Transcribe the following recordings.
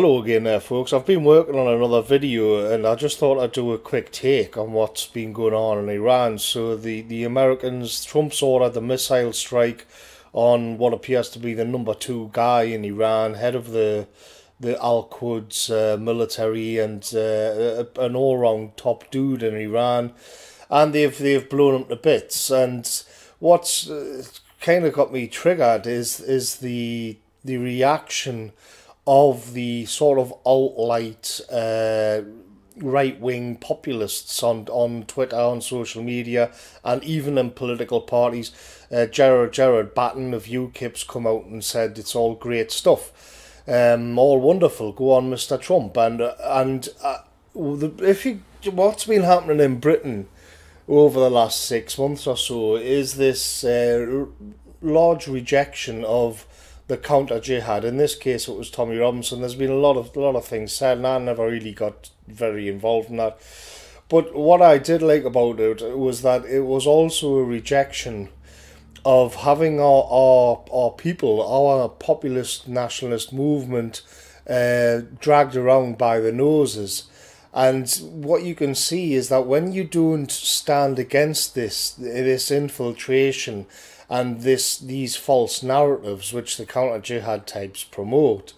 Hello again there folks, I've been working on another video and I just thought I'd do a quick take on what's been going on in Iran. So the, the Americans, Trump's ordered the missile strike on what appears to be the number two guy in Iran, head of the the Al-Quds uh, military and uh, an all-round top dude in Iran. And they've, they've blown him to bits. And what's uh, kind of got me triggered is, is the, the reaction of the sort of alt light, uh, right wing populists on, on Twitter, on social media, and even in political parties. Uh, Gerard Gerard Batten of UKIP's come out and said it's all great stuff, um, all wonderful. Go on, Mr. Trump, and uh, and uh, if you what's been happening in Britain over the last six months or so is this uh, large rejection of the counter jihad. In this case, it was Tommy Robinson. There's been a lot of a lot of things said, and I never really got very involved in that. But what I did like about it was that it was also a rejection of having our our, our people, our populist nationalist movement, uh, dragged around by the noses. And what you can see is that when you don't stand against this this infiltration and this these false narratives which the counter jihad types promote,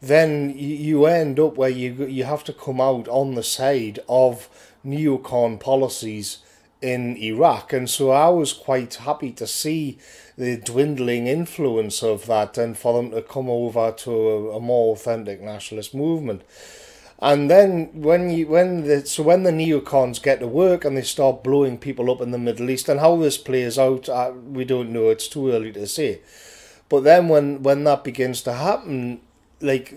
then you end up where you you have to come out on the side of neocon policies in Iraq, and so I was quite happy to see the dwindling influence of that, and for them to come over to a, a more authentic nationalist movement. And then when you when the so when the neocons get to work and they start blowing people up in the Middle East and how this plays out, I, we don't know. It's too early to say. But then when when that begins to happen, like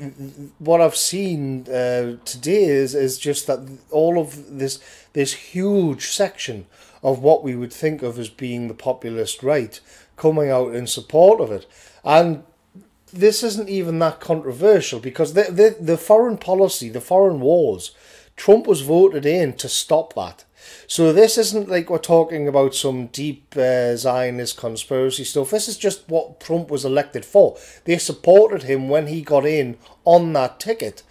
what I've seen uh, today is is just that all of this this huge section of what we would think of as being the populist right coming out in support of it and this isn't even that controversial because the, the, the foreign policy, the foreign wars, Trump was voted in to stop that. So this isn't like we're talking about some deep uh, Zionist conspiracy stuff. This is just what Trump was elected for. They supported him when he got in on that ticket.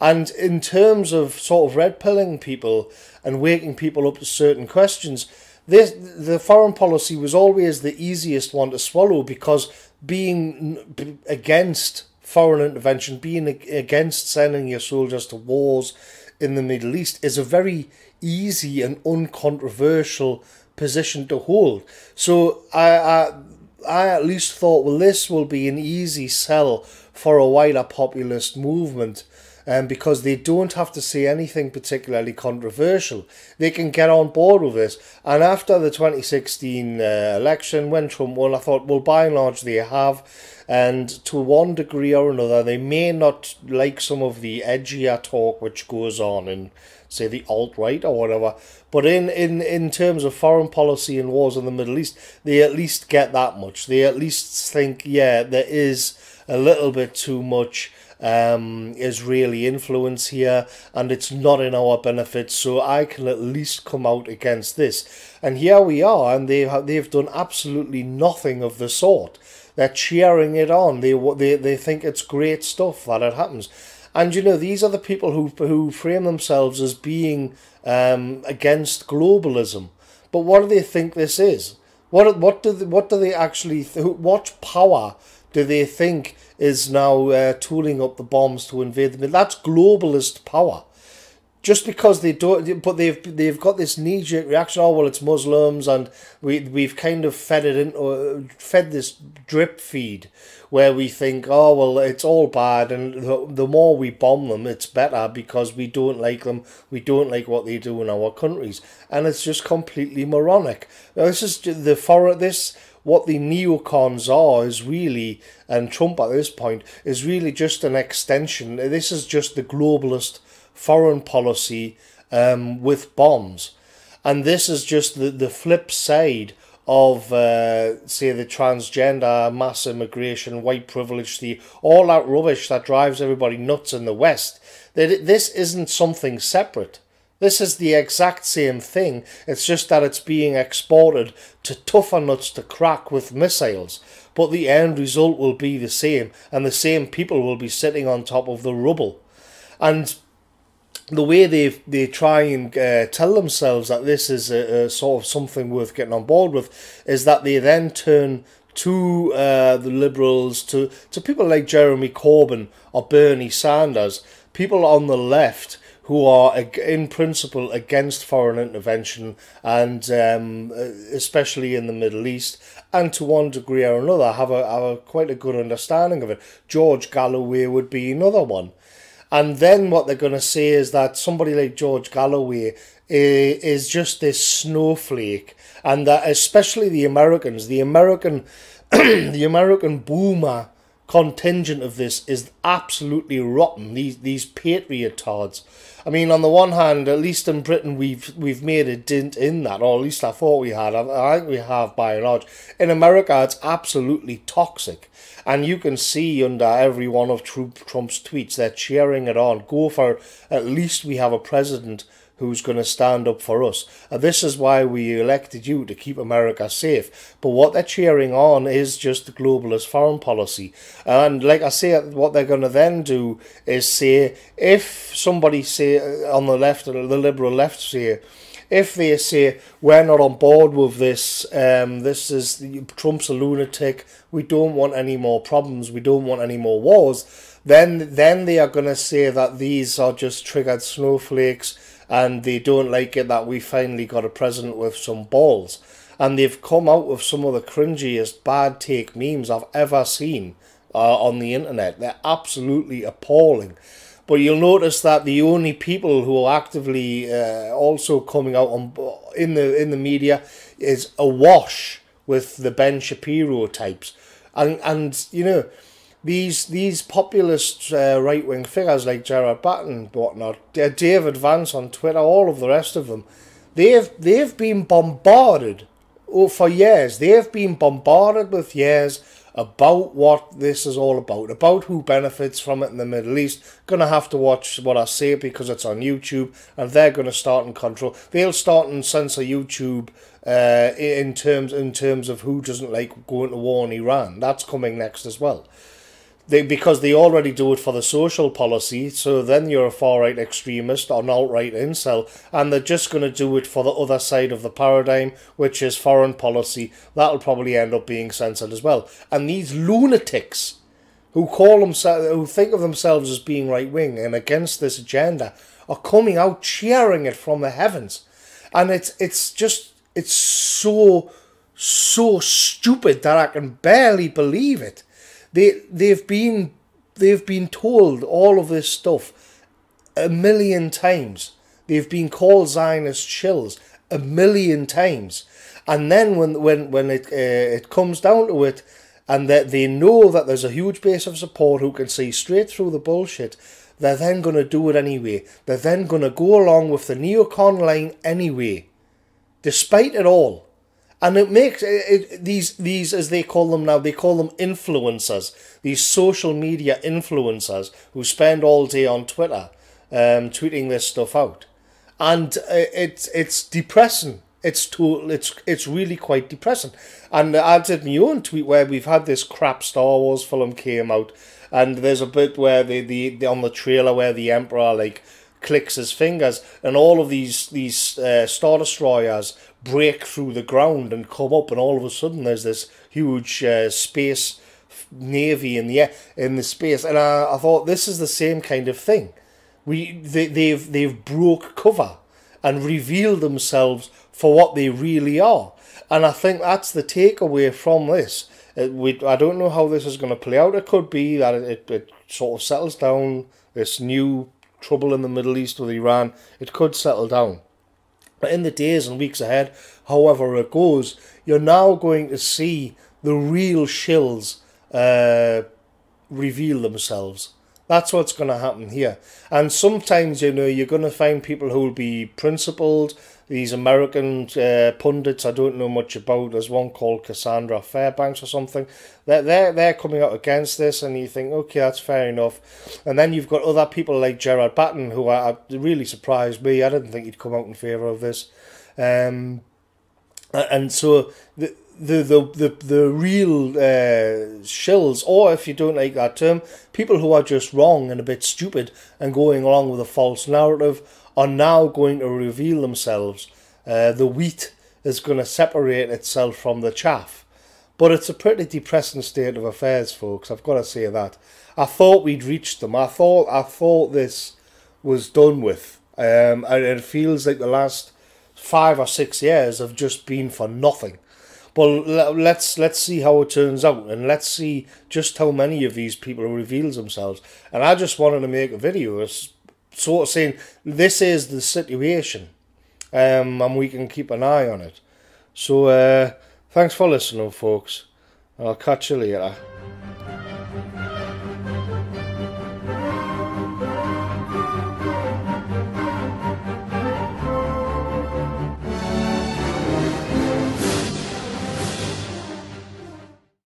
And in terms of sort of red pilling people and waking people up to certain questions, this the foreign policy was always the easiest one to swallow because being against foreign intervention, being against sending your soldiers to wars in the Middle East is a very easy and uncontroversial position to hold. So I, I, I at least thought, well, this will be an easy sell for a wider populist movement um, because they don't have to say anything particularly controversial. They can get on board with this. And after the 2016 uh, election, when Trump won, I thought, well, by and large, they have. And to one degree or another, they may not like some of the edgier talk which goes on in, say, the alt right or whatever. But in, in, in terms of foreign policy and wars in the Middle East, they at least get that much. They at least think, yeah, there is a little bit too much um, really influence here, and it's not in our benefit. So I can at least come out against this. And here we are, and they have, they've done absolutely nothing of the sort. They're cheering it on. They they they think it's great stuff that it happens. And you know these are the people who who frame themselves as being um, against globalism. But what do they think this is? What what do they, what do they actually th- what power do they think is now uh, tooling up the bombs to invade them? That's globalist power. Just because they don't, but they've they've got this knee jerk reaction. Oh well, it's Muslims, and we we've kind of fed it in or fed this drip feed where we think, oh well, it's all bad, and the, the more we bomb them, it's better because we don't like them, we don't like what they do in our countries, and it's just completely moronic. Now, this is the for this what the neocons are is really, and Trump at this point, is really just an extension. This is just the globalist foreign policy um, with bombs. And this is just the, the flip side of, uh, say, the transgender, mass immigration, white privilege, the all out rubbish that drives everybody nuts in the West. That this isn't something separate this is the exact same thing, it's just that it's being exported to tougher nuts to crack with missiles. But the end result will be the same, and the same people will be sitting on top of the rubble. And the way they they try and uh, tell themselves that this is a, a, sort of something worth getting on board with is that they then turn to uh, the liberals, to to people like Jeremy Corbyn or Bernie Sanders, people on the left who are in principle against foreign intervention and um, uh, especially in the Middle East and to one degree or another have a, have a quite a good understanding of it. George Galloway would be another one. And then what they're going to say is that somebody like George Galloway is just this snowflake, and that especially the Americans, the American, the American boomer contingent of this is absolutely rotten. These these patriotards. I mean, on the one hand, at least in Britain, we've we've made a dint in that, or at least I thought we had. I, I think we have by and large. In America, it's absolutely toxic, and you can see under every one of Trump's tweets, they're cheering it on. Go for At least we have a president who's going to stand up for us. And uh, this is why we elected you to keep America safe. But what they're cheering on is just the globalist foreign policy. And like I say, what they're going to then do is say, if somebody say uh, on the left, uh, the liberal left say, if they say we're not on board with this, um, this is Trump's a lunatic. We don't want any more problems. We don't want any more wars. Then, then they are going to say that these are just triggered snowflakes and they don't like it that we finally got a president with some balls. And they've come out with some of the cringiest bad take memes I've ever seen uh, on the internet. They're absolutely appalling. But you'll notice that the only people who are actively uh, also coming out on in the in the media is awash with the Ben Shapiro types, and and you know these these populist uh, right wing figures like Gerard Batten, whatnot, David Vance on Twitter, all of the rest of them, they've they've been bombarded oh, for years. They've been bombarded with years about what this is all about, about who benefits from it in the Middle East. Gonna have to watch what I say because it's on YouTube, and they're gonna start and control. They'll start and censor YouTube uh, in terms in terms of who doesn't like going to war in Iran. That's coming next as well. They, because they already do it for the social policy, so then you're a far right extremist or an alt right incel, and they're just going to do it for the other side of the paradigm, which is foreign policy. That'll probably end up being censored as well. And these lunatics who call themselves, who think of themselves as being right wing and against this agenda, are coming out cheering it from the heavens, and it's it's just it's so so stupid that I can barely believe it they they've been they've been told all of this stuff a million times. They've been called Zionist chills a million times. And then when when when it uh, it comes down to it, and that they know that there's a huge base of support who can see straight through the bullshit, they're then going to do it anyway. They're then going to go along with the neocon line anyway, despite it all and it makes it, it, these these as they call them now they call them influencers these social media influencers who spend all day on twitter um, tweeting this stuff out and uh, it's it's depressing it's too it's it's really quite depressing and i did my own tweet where we've had this crap star wars film came out and there's a bit where the, the on the trailer where the emperor like clicks his fingers, and all of these these uh, star destroyers break through the ground and come up, and all of a sudden there's this huge uh, space navy in the in the space, and I, I thought this is the same kind of thing. We they, they've they've broke cover and revealed themselves for what they really are, and I think that's the takeaway from this. It, uh, we, I don't know how this is going to play out. It could be that it, it, it sort of settles down. This new trouble in the Middle East with Iran, it could settle down. But in the days and weeks ahead, however it goes, you're now going to see the real shills uh, reveal themselves. That's what's going to happen here. And sometimes, you know, you're going to find people who will be principled. These American uh, pundits I don't know much about. There's one called Cassandra Fairbanks or something. They're, they're, they're coming out against this, and you think, okay, that's fair enough. And then you've got other people like Gerard Batten, who really surprised me. I didn't think he'd come out in favour of this. Um, and so the, the the the, the real uh, shills, or if you don't like that term, people who are just wrong and a bit stupid and going along with a false narrative are now going to reveal themselves. Uh, the wheat is going to separate itself from the chaff. But it's a pretty depressing state of affairs, folks. I've got to say that. I thought we'd reached them. I thought I thought this was done with. Um, and it feels like the last five or six years have just been for nothing well, let's let's see how it turns out, and let's see just how many of these people reveals themselves. And I just wanted to make a video, sort of saying this is the situation, um, and we can keep an eye on it. So uh, thanks for listening, folks. I'll catch you later.